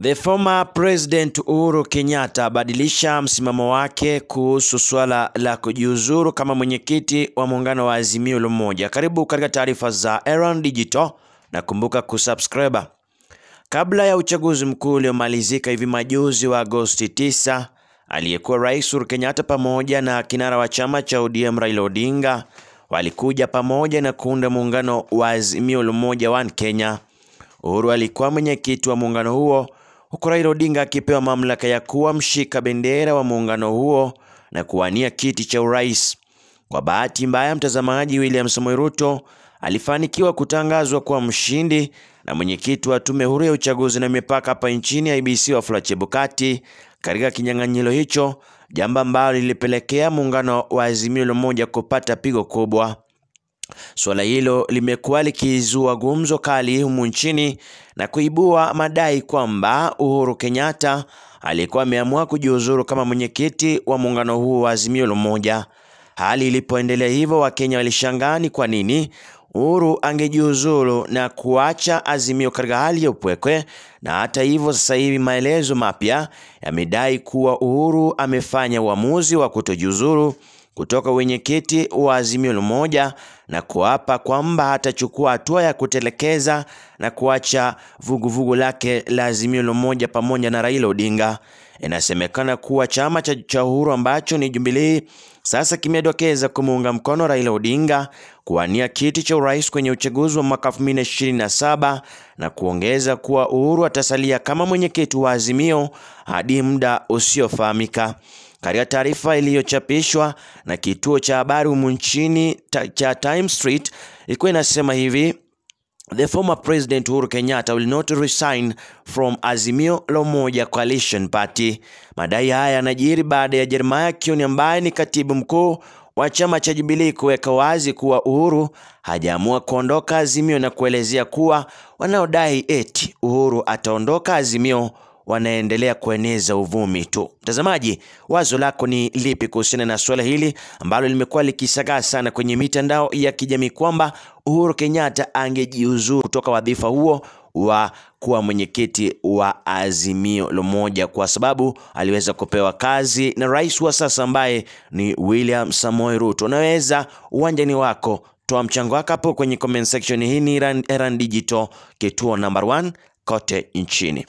The former president Uhuru Kenyatta abadilisha msimamo wake kuhusu suala la kujiuzuru kama mwenyekiti wa muungano wa Azimio la Umoja. Karibu katika taarifa za Aaron Digital na kumbuka kusubscribe. Kabla ya uchaguzi mkuu uliomalizika hivi majuzi wa Agosti 9, aliyekuwa Rais Uhuru Kenyatta pamoja na kinara wa chama cha ODM Raila Odinga walikuja pamoja na kuunda muungano wa Azimio la Umoja One Kenya. Uhuru alikuwa mwenyekiti wa muungano huo huku Raila Odinga akipewa mamlaka ya kuwa mshika bendera wa muungano huo na kuwania kiti cha urais. Kwa bahati mbaya, mtazamaji, William Samoei Ruto alifanikiwa kutangazwa kuwa mshindi na mwenyekiti wa tume huru ya uchaguzi na mipaka hapa nchini IEBC Wafula Chebukati katika kinyang'anyiro hicho, jambo ambalo lilipelekea muungano wa Azimio la Umoja kupata pigo kubwa. Suala hilo limekuwa likizua gumzo kali humu nchini na kuibua madai kwamba Uhuru Kenyatta alikuwa ameamua kujiuzuru kama mwenyekiti wa muungano huo wa Azimio la Umoja. Hali ilipoendelea hivyo, Wakenya walishangaa ni kwa nini Uhuru angejiuzuru na kuacha Azimio katika hali ya upwekwe. Na hata hivyo, sasa hivi maelezo mapya yamedai kuwa Uhuru amefanya uamuzi wa kutojiuzuru kutoka wenyekiti wa Azimio lumoja na kuapa kwamba atachukua hatua ya kutelekeza na kuacha vuguvugu vugu lake la Azimio lumoja pamoja na Raila Odinga. Inasemekana kuwa chama cha Uhuru ambacho ni Jubilee sasa kimedokeza kumuunga mkono Raila Odinga kuwania kiti cha urais kwenye uchaguzi wa mwaka 2027 na kuongeza kuwa Uhuru atasalia kama mwenyekiti wa Azimio hadi muda usiofahamika. Katika taarifa iliyochapishwa na kituo cha habari humu nchini cha Time Street ilikuwa inasema hivi: The former president Uhuru Kenyatta will not resign from Azimio la Umoja Coalition Party. Madai haya yanajiri baada ya Jeremiah Kioni ambaye ni katibu mkuu wa chama cha Jubilee kuweka wazi kuwa Uhuru hajaamua kuondoka Azimio na kuelezea kuwa wanaodai eti Uhuru ataondoka Azimio wanaendelea kueneza uvumi tu. Mtazamaji, wazo lako ni lipi kuhusiana na suala hili ambalo limekuwa likisagaa sana kwenye mitandao ya kijamii kwamba Uhuru Kenyatta angejiuzuru kutoka wadhifa huo wa kuwa mwenyekiti wa Azimio la Umoja kwa sababu aliweza kupewa kazi na rais wa sasa ambaye ni William Samoei Ruto. Unaweza uwanjani wako, toa mchango wako hapo kwenye comment section. Hii ni Erand Digital, kituo number one kote nchini.